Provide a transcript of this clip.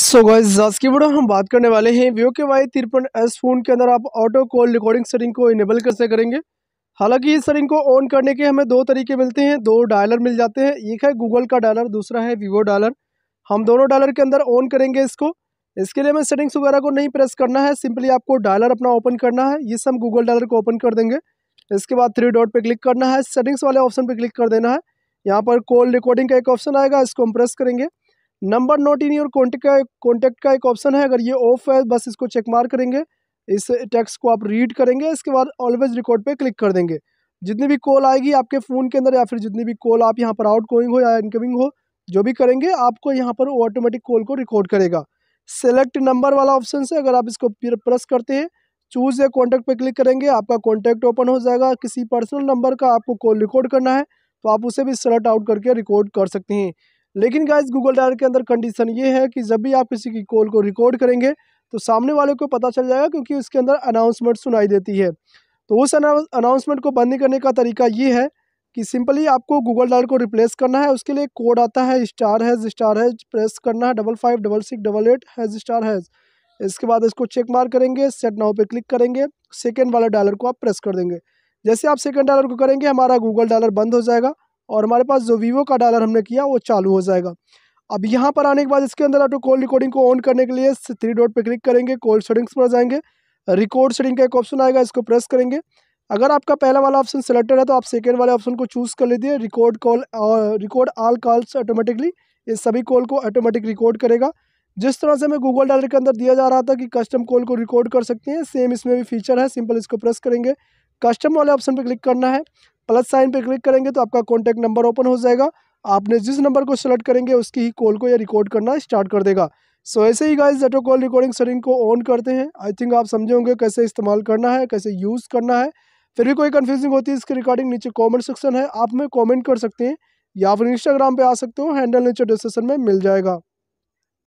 so guys आज की video हम बात करने वाले हैं वीवो के वाई तिरपन एस फ़ोन के अंदर आप ऑटो कॉल रिकॉर्डिंग सेटिंग को इनेबल कैसे करेंगे हालांकि इस सेटिंग को ऑन करने के हमें दो तरीके मिलते हैं दो डायलर मिल जाते हैं एक है गूगल का डायलर दूसरा है वीवो डायलर हम दोनों डायलर के अंदर ऑन करेंगे इसको इसके लिए हमें सेटिंग्स वगैरह को नहीं प्रेस करना है सिंपली आपको डायलर अपना ओपन करना है ये हम गूगल डायलर को ओपन कर देंगे इसके बाद थ्री डॉट पर क्लिक करना है सेटिंग्स वाले ऑप्शन पर क्लिक कर देना है यहाँ पर कॉल रिकॉर्डिंग का एक ऑप्शन आएगा इसको हम प्रेस करेंगे number note in your contact का कॉन्टैक्ट का एक ऑप्शन है अगर ये ऑफ है बस इसको चेक मार करेंगे इस टेक्स्ट को आप रीड करेंगे इसके बाद ऑलवेज रिकॉर्ड पे क्लिक कर देंगे जितनी भी कॉल आएगी आपके फ़ोन के अंदर या फिर जितनी भी कॉल आप यहाँ पर आउट गोइंग हो या इनकमिंग हो जो भी करेंगे आपको यहाँ पर ऑटोमेटिक कॉल को रिकॉर्ड करेगा सेलेक्ट नंबर वाला ऑप्शन से अगर आप इसको प्रेस करते हैं चूज़ या कॉन्टैक्ट पर क्लिक करेंगे आपका कॉन्टैक्ट ओपन हो जाएगा किसी पर्सनल नंबर का आपको कॉल रिकॉर्ड करना है तो आप उसे भी सेलेक्ट आउट करके रिकॉर्ड कर सकते हैं लेकिन गाइज गूगल ड्राइव के अंदर कंडीशन ये है कि जब भी आप किसी की कॉल को रिकॉर्ड करेंगे तो सामने वाले को पता चल जाएगा क्योंकि उसके अंदर अनाउंसमेंट सुनाई देती है तो उस अनाउंसमेंट को बंद करने का तरीका ये है कि सिंपली आपको गूगल डाल को रिप्लेस करना है उसके लिए कोड आता है star hash star hash press करना है double five double six double eight hash star hash इसके बाद इसको चेक मार करेंगे सेट नाउ पे क्लिक करेंगे सेकेंड वाला डॉलर को आप प्रेस कर देंगे जैसे आप सेकेंड डॉलर को करेंगे हमारा गूगल डॉलर बंद हो जाएगा और हमारे पास जो वीवो का डायलर हमने किया वो चालू हो जाएगा अब यहाँ पर आने के बाद इसके अंदर आप कॉल रिकॉर्डिंग को ऑन करने के लिए थ्री डॉट पर क्लिक करेंगे कॉल सेटिंग्स पर जाएंगे रिकॉर्ड सेटिंग का एक ऑप्शन आएगा इसको प्रेस करेंगे अगर आपका पहला वाला ऑप्शन सेलेक्टेड है तो आप सेकेंड वाले ऑप्शन को चूज़ कर लीजिए record call record all calls automatically ये सभी कॉल को ऑटोमेटिक रिकॉर्ड करेगा जिस तरह से हमें गूगल डायलर के अंदर दिया जा रहा था कि कस्टम कॉल को रिकॉर्ड कर सकते हैं सेम इसमें भी फीचर है सिंपल इसको प्रेस करेंगे कस्टम वाले ऑप्शन पर क्लिक करना है प्लस साइन पे क्लिक करेंगे तो आपका कॉन्टैक्ट नंबर ओपन हो जाएगा आपने जिस नंबर को सेलेक्ट करेंगे उसकी ही कॉल को या रिकॉर्ड करना स्टार्ट कर देगा सो so, ऐसे ही गाइस जेटो कॉल रिकॉर्डिंग सेटिंग को ऑन करते हैं आई थिंक आप समझे होंगे कैसे इस्तेमाल करना है कैसे यूज़ करना है फिर भी कोई कन्फ्यूजिंग होती है इसके रिकॉर्डिंग नीचे कॉमेंट सेक्शन है आप में कॉमेंट कर सकते हैं या फिर इंस्टाग्राम पर आ सकते हो हैंडल नीचे डिस्क्रिप्शन में मिल जाएगा